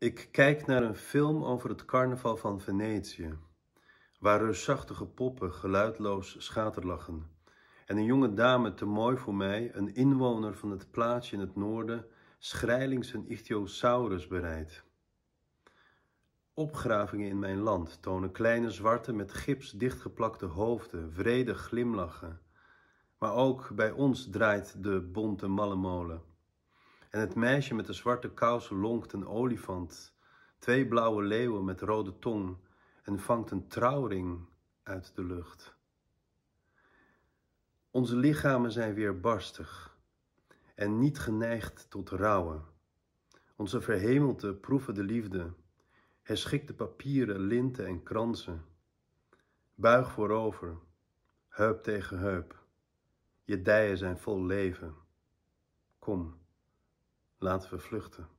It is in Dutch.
Ik kijk naar een film over het carnaval van Venetië, waar reusachtige poppen geluidloos schaterlachen en een jonge dame te mooi voor mij, een inwoner van het plaatsje in het noorden, schrijlings een ichthyosaurus bereidt. Opgravingen in mijn land tonen kleine zwarte met gips dichtgeplakte hoofden, vredig glimlachen. Maar ook bij ons draait de bonte mallemolen. En het meisje met de zwarte kousen lonkt een olifant, twee blauwe leeuwen met rode tong en vangt een trouwring uit de lucht. Onze lichamen zijn weer barstig en niet geneigd tot rouwen. Onze verhemelten proeven de liefde, herschikte papieren, linten en kransen. Buig voorover, heup tegen heup. Je dijen zijn vol leven. Kom laten we vluchten